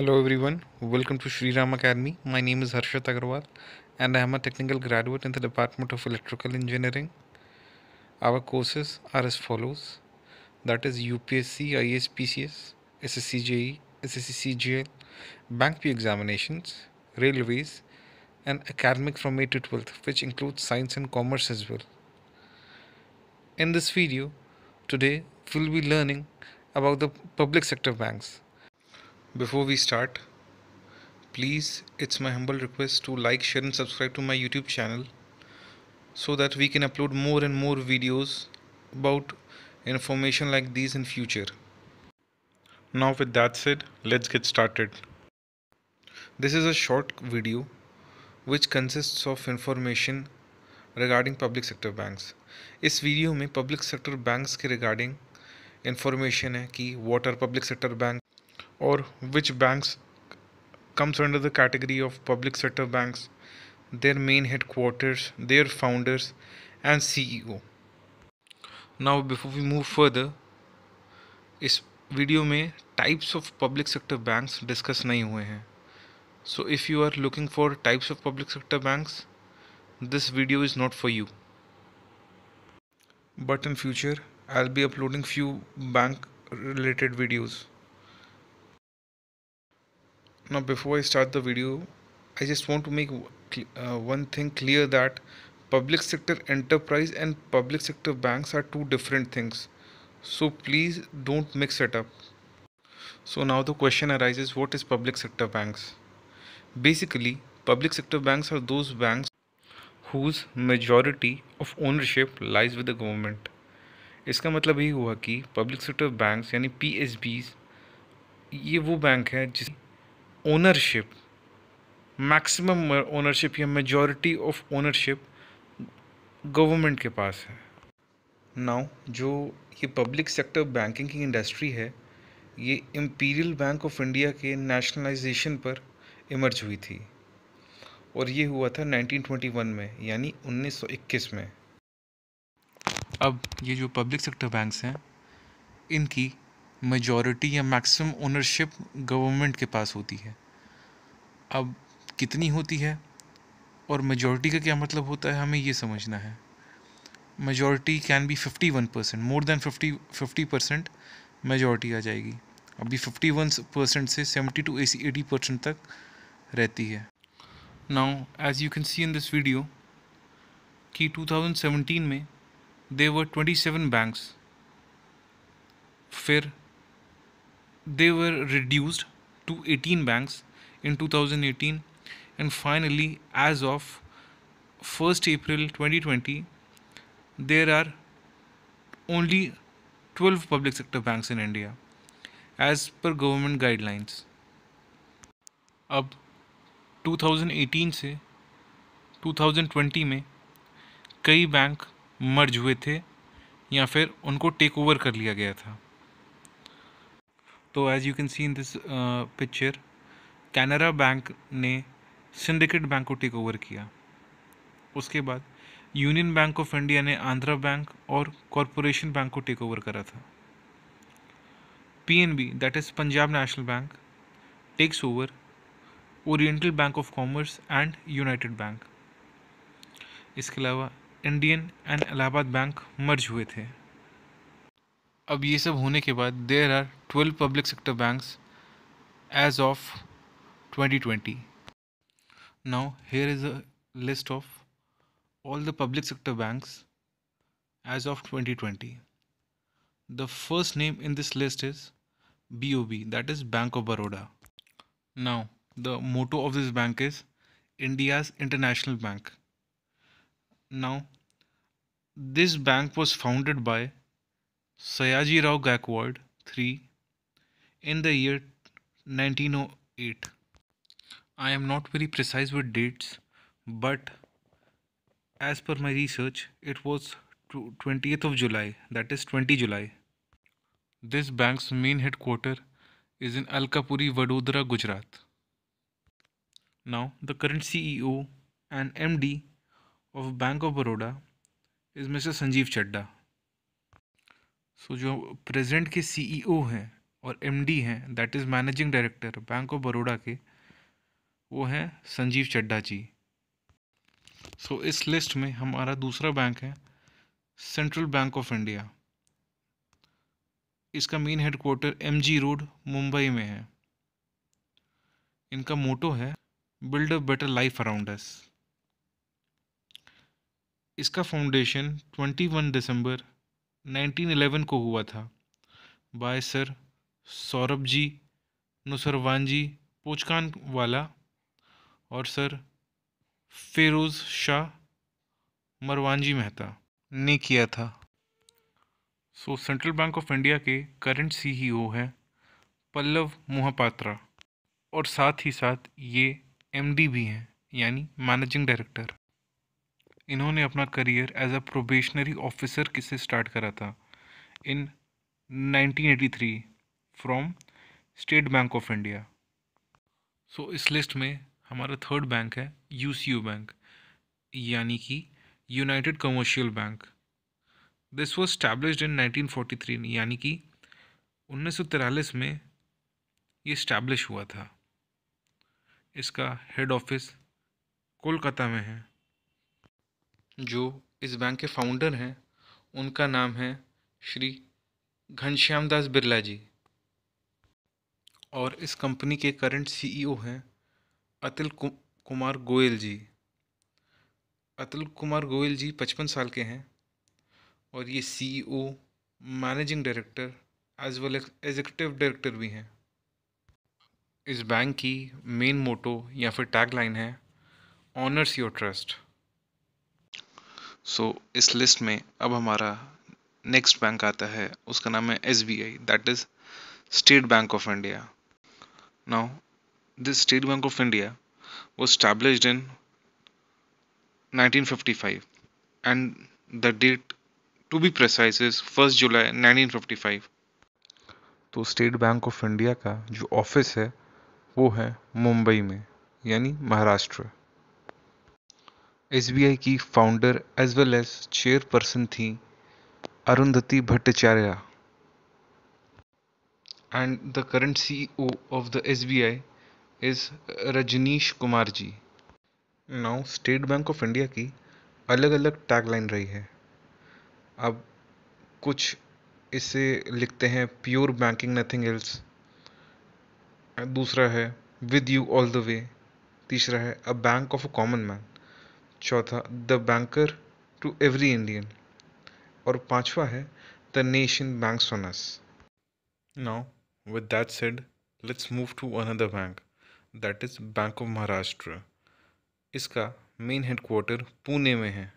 Hello everyone, welcome to Sri Ram Academy. My name is Harshad Agarwal and I am a technical graduate in the Department of Electrical Engineering. Our courses are as follows that is UPSC, ISPCS, SSCJE, SSCCGL, Bank P examinations, railways, and academic from 8 to 12, which includes science and commerce as well. In this video, today we'll be learning about the public sector banks before we start, please, it's my humble request to like, share, and subscribe to my YouTube channel so that we can upload more and more videos about information like these in future. Now with that said, let's get started. This is a short video which consists of information regarding public sector banks. इस वीडियो में public sector banks के regarding information है कि what are public sector bank or which banks comes under the category of public sector banks, their main headquarters, their founders and CEO. Now before we move further, is video may types of public sector banks discuss नहीं हुए हैं so if you are looking for types of public sector banks, this video is not for you but in future i'll be uploading few bank related videos now before I start the video I just want to make uh, one thing clear that public sector enterprise and public sector banks are two different things so please don't mix it up so now the question arises what is public sector banks basically public sector banks are those banks whose majority of ownership lies with the government इसका मतलब ये हुआ कि public sector banks यानी P ये वो bank हैं जिस ओनरशिप मैक्सिमम ओनरशिप या मेजॉरिटी ऑफ ओनरशिप गवर्नमेंट के पास है नाउ जो ये पब्लिक सेक्टर बैंकिंग की इंडस्ट्री है ये इम्पीरियल बैंक ऑफ इंडिया के नेशनलाइजेशन पर इमर्ज हुई थी और ये हुआ था 1921 में यानी 1921 में अब ये जो पब्लिक सेक्टर बैंक्स हैं इनकी मेजॉरिटी या मैक्सिमम ओनरशिप गवर्नमेंट के पास होती है अब कितनी होती है और मेजॉरिटी का क्या मतलब होता है हमें ये समझना है majority can be fifty one percent more than fifty fifty percent majority आ जाएगी अभी फिफ्टी वन परसेंट से सेवेंटी टू एटी परसेंट तक रहती है now as you can see in this video कि 2017 में देवर ट्वेंटी सेवन बैंक्स फिर they were reduced to 18 banks in 2018 and finally as of 1st April 2020 there are only 12 public sector banks in India as per government guidelines अब 2018 से 2020 में कई bank merge हुए थे या फिर उनको टेक ओवर कर लिया गया था तो as you can see in this picture Canara Bank ने सिंडिकेट बैंक को टेक ओवर किया उसके बाद यूनियन बैंक ऑफ इंडिया ने आंध्रा बैंक और कॉरपोरेशन बैंक को टेक ओवर करा था PNB that is Punjab National Bank takes over Oriental Bank of Commerce and United Bank इसके अलावा Indian and Allahabad Bank merge हुए थे अब ये सब होने के बाद there are twelve public sector bank as of twenty twenty now here is a list of all the public sector bank as of twenty twenty the first name in this list is B O B that is Bank of Baroda now the motto of this bank is India's International Bank now this bank was founded by Sayaji Rao Gaikwad 3 in the year 1908. I am not very precise with dates, but as per my research, it was 20th of July, that is 20 July. This bank's main headquarter is in Alkapuri, Vadodara, Gujarat. Now, the current CEO and MD of Bank of Baroda is Mr. Sanjeev Chadda. So जो present के CEO e हैं और MD हैं that is managing director Bank of Baroda के वो हैं Sanjeev Chadda ji so so, इस लिस्ट में हमारा दूसरा बैंक है सेंट्रल बैंक ऑफ इंडिया इसका main headquarter G Road Mumbai में है इनका मोटो है build a better life around us इसका फाउंडेशन 21 दिसंबर 1911 को हुआ था by Sir Saurabh ji नुसरवान ji Pochkhanawala और सर फेरोज़ शाह मरवान जी मेहता ने किया था so Central Bank of India के करंट सीईओ हैं पल्लव मोहपात्रा और साथ ही साथ ये एमडी भी हैं यानी मैनेजिंग डायरेक्टर इन्होंने अपना career as a probationary officer किससे स्टार्ट करा था in 1983 from State Bank of India so इस लिस्ट में हमारा थर्ड बैंक है यू बैंक यानी कि United Commercial Bank this was established in 1943 यानी कि उन्नीस में ये स्टैब्लिश हुआ था इसका हेड ऑफिस कोलकाता में है जो इस बैंक के फाउंडर हैं उनका नाम है श्री घनश्याम दास बिरला जी और इस कंपनी के करंट सीईओ e हैं अतिल कुमार गोयल जी अतिल कुमार गोयल जी पचपन साल के हैं और ये CEO managing director as well executive director भी हैं इस बैंक की मेन मोटो या फिर टैगलाइन है honours your trust so so, इस लिस्ट में अब हमारा नेक्स्ट बैंक आता है उसका नाम है S B I that is State Bank of India now this State Bank of India वो establish in 1955 and the date to be precise is first July 1955 तो स्टेट बैंक ऑफ इंडिया का जो office है वो है मुंबई में यानी Maharashtra S की founder as well as chairperson थी Arundhati Bhattacharya and the current C O of the S B I is Rajnish Kumar ji now State Bank of India की अलग अलग टैगलाइन रही है अब कुछ इसे लिखते हैं प्योर बैंकिंग नथिंग एल्स दूसरा है with you all the way तीसरा है a bank of a common man चौथा the banker to every Indian और पांचवा है the nation banks on us now with that said let's move to another bank that is Bank of Maharashtra इसका main headquarter Pune में है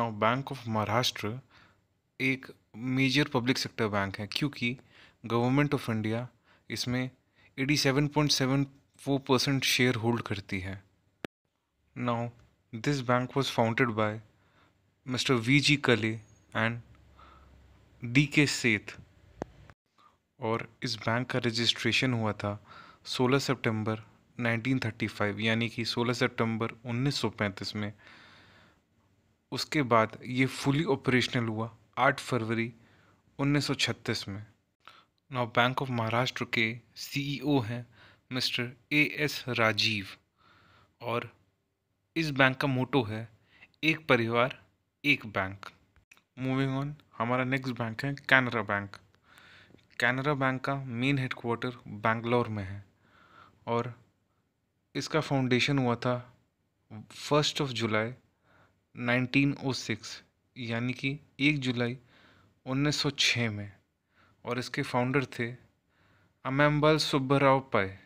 now bank of Maharashtra एक major public sector bank है क्योंकि government of India इसमें eighty seven point seven four percent share hold करती है now This bank was founded by Mr. कले Kale and के Seth और इस बैंक का रजिस्ट्रेशन हुआ था 16 सितंबर 1935 यानी कि 16 सितंबर 1935 में उसके बाद ये फुली ऑपरेशनल हुआ 8 फरवरी 1936 में नाउ बैंक ऑफ महाराष्ट्र के सीईओ e हैं मिस्टर ए एस राजीव और इस बैंक का मोटो है एक परिवार एक बैंक मूविंग ऑन हमारा नेक्स्ट बैंक है कैनरा बैंक कैनरा बैंक का मेन हेडक्वार्टर बैंगलोर में है और इसका फाउंडेशन हुआ था फर्स्ट ऑफ जुलाई 1906 यानी कि एक जुलाई 1906 में और इसके फाउंडर थे अमेम्बल सुब्बराव पाए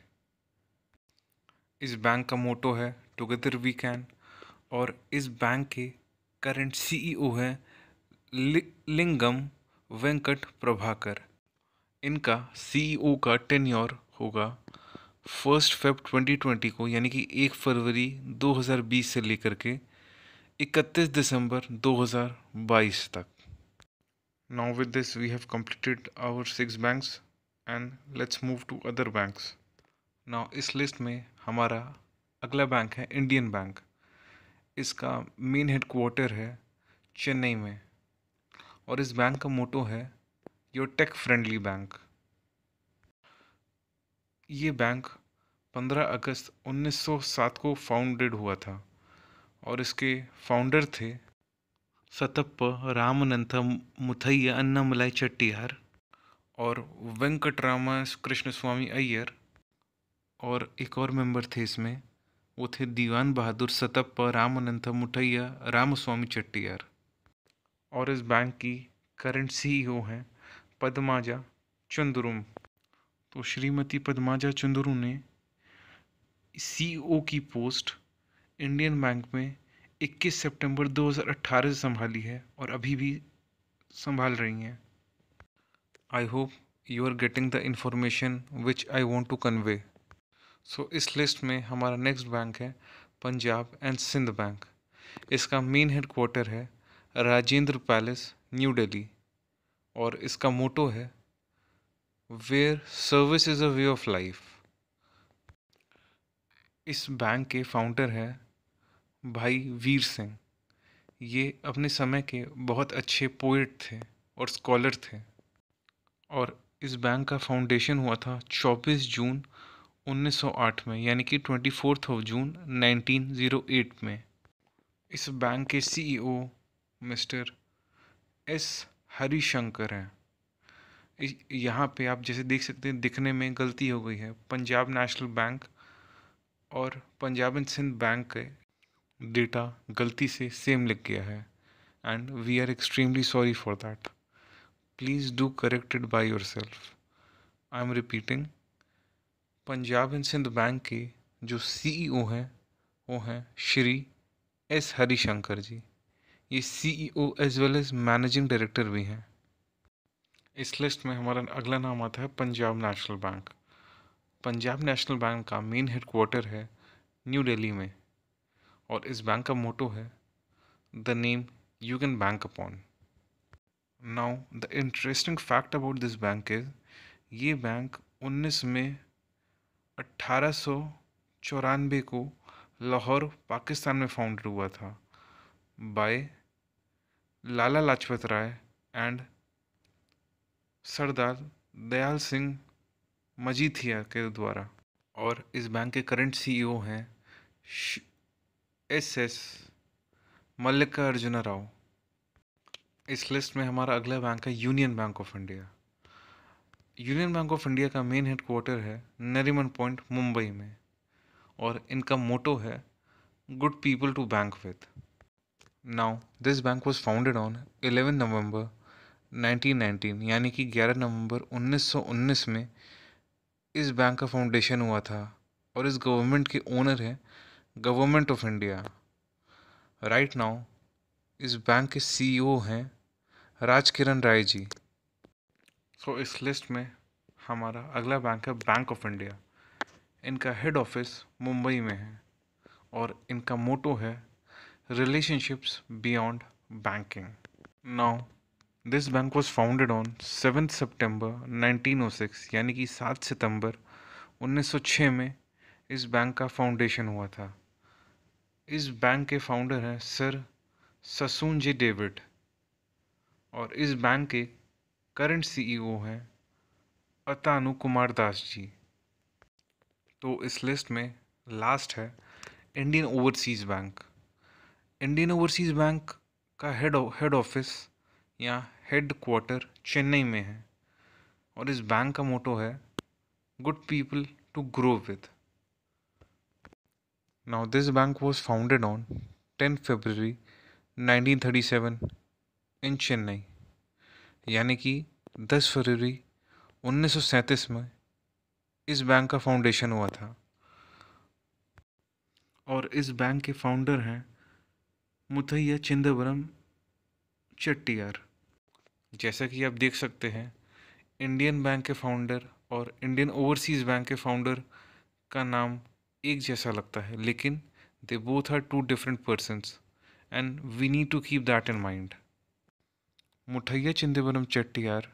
इस बैंक का मोटो है टुगेदर वी कैन और इस बैंक के करंट सीईओ e हैं लिंगम वेंकट प्रभाकर इनका सीईओ e का टेन्योर होगा फर्स्ट फेब 2020 को यानी कि एक फरवरी 2020 से लेकर के 31 दिसंबर 2022 तक now with this we have completed our six banks and let's move to other banks now इस लिस्ट में हमारा अगला बैंक है इंडियन बैंक इसका मेन हेड क्वार्टर है चेन्नई में और इस बैंक का मोटो है योर टेक फ्रेंडली बैंक ये बैंक 15 अगस्त 1907 को फाउंडेड हुआ था और इसके फाउंडर थे सतप्प रामनंथा मुथैया अन्नामलाई चट्टियार और वेंकटरामा कृष्ण स्वामी अय्यर और एक और मेंबर थे इसमें ਉੱਥੇ दीवान बहादुर सतप पर राम अनंत मुठैया राम स्वामी चट्टियार और इस बैंक की करंट सीईओ e हैं पदमाजा चंद्रुम तो श्रीमती पदमाजा चंद्रू ने सीईओ e की पोस्ट इंडियन बैंक में 21 सितंबर 2018 से संभाली है और अभी भी संभाल रही हैं I hope you are getting the information which I want to convey so इस लिस्ट में हमारा नेक्स्ट बैंक है पंजाब एंड सिंध बैंक इसका मेन हेड क्वार्टर है राजेंद्र पैलेस न्यू दिल्ली और इसका मोटो है where service is a way of life इस बैंक के फाउंडर हैं भाई वीर सिंह ये अपने समय के बहुत अच्छे पोइट थे और स्कॉलर थे और इस बैंक का फाउंडेशन हुआ था 24 जून 1908 में यानी कि ट्वेंटी फोर्थ ऑफ जून 1908 में इस बैंक के CEO e mister S Harishankar हैं यहाँ पे आप जैसे देख सकते हैं दिखने में गलती हो गई है पंजाब नेशनल बैंक और पंजाब एंड सिंध बैंक के डेटा गलती से सेम लिख गया है and we are extremely sorry for that please do corrected by yourself I am repeating Punjab and Sindh Bank के जो सीईओ e हैं वो हैं श्री एस हरिशंकर जी ये CEO as well as managing director भी हैं इस लिस्ट में हमारा अगला नाम आता है Punjab National Bank Punjab National Bank का मेन हेडक्वार्टर है न्यू दिल्ली में और इस बैंक का मोटो है the name you can bank upon now the interesting fact about this bank is ये बैंक 19 में अट्ठारह को लाहौर पाकिस्तान में फाउंडेड हुआ था बाय लाला लाजपत राय एंड सरदार दयाल सिंह मजीथिया के द्वारा और इस बैंक के करंट सीईओ e हैं S S Mallikarjuna Rao इस लिस्ट में हमारा अगला बैंक है Union Bank of India Union Bank of India का मेन हेड क्वार्टर है नरीमन पॉइंट मुंबई में और इनका मोटो है good people to bank with now this bank was founded on eleven November 1919 यानी कि 11 नवंबर 1919 में इस बैंक का फाउंडेशन हुआ था और इस गवर्नमेंट के ओनर है government of India right now इस बैंक के सीईओ e हैं राज किरण राय जी सो इस लिस्ट में हमारा अगला बैंक है बैंक ऑफ इंडिया इनका हेड ऑफिस मुंबई में है और इनका मोटो है relationships beyond banking now this bank was founded on seven September 1906 यानी कि सात सितंबर 1906 में इस बैंक का फाउंडेशन हुआ था इस बैंक के फाउंडर हैं सर ससून जी डेविड और इस बैंक के करंट सीईओ e हैं अतानु कुमार दास जी तो इस लिस्ट में लास्ट है Indian Overseas Bank Indian Overseas Bank का हेड हेड ऑफिस या हेड क्वार्टर चेन्नई में है और इस बैंक का मोटो है good people to grow with now this bank was founded on 10 thirty 1937 in Chennai यानी कि 10 फरवरी 1937 में इस बैंक का फाउंडेशन हुआ था और इस बैंक के फाउंडर हैं मुथैया चिंदबरम चट्टियार जैसा कि आप देख सकते हैं इंडियन बैंक के फाउंडर और इंडियन ओवरसीज़ बैंक के फाउंडर का नाम एक जैसा लगता है लेकिन they both are two different persons and we need to keep that in mind Muthiah Chidambaram Chettiar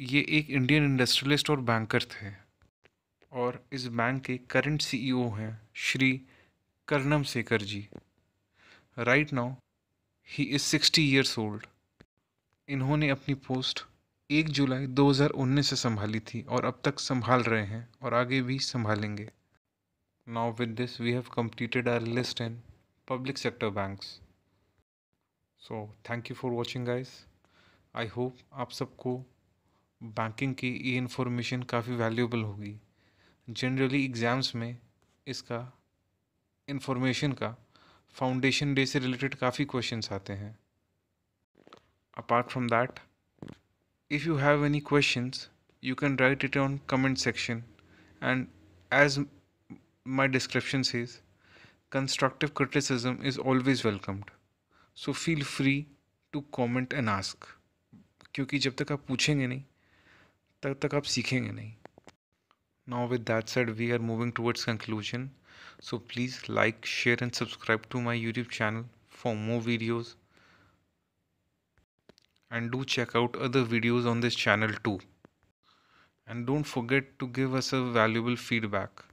ये एक इंडियन इंडस्ट्रियलिस्ट और बैंकर थे और इस बैंक के करंट सीईओ e हैं Shri Karnam Sekhar ji right now he is sixty years old इन्होंने अपनी पोस्ट एक जुलाई 2019 से संभाली थी और अब तक संभाल रहे हैं और आगे भी संभालेंगे now with this we have completed our list in public sector banks so thank you for watching guys I hope आप सबको बैंकिंग की ये इन्फॉर्मेशन काफ़ी वैल्यूबल होगी जनरली एग्ज़ाम्स में इसका इन्फॉर्मेशन का फाउंडेशन डे से रिलेटेड काफ़ी क्वेश्चन आते हैं apart from that if you have any question you can write it on comment section and as my description says constructive criticism is always welcomed so feel free to comment and ask क्योंकि जब तक आप पूछेंगे नहीं तब तक आप सीखेंगे नहीं now with that said we are moving towards conclusion so please like share and subscribe to my YouTube channel for more videos and do check out other videos on this channel too and don't forget to give us a valuable feedback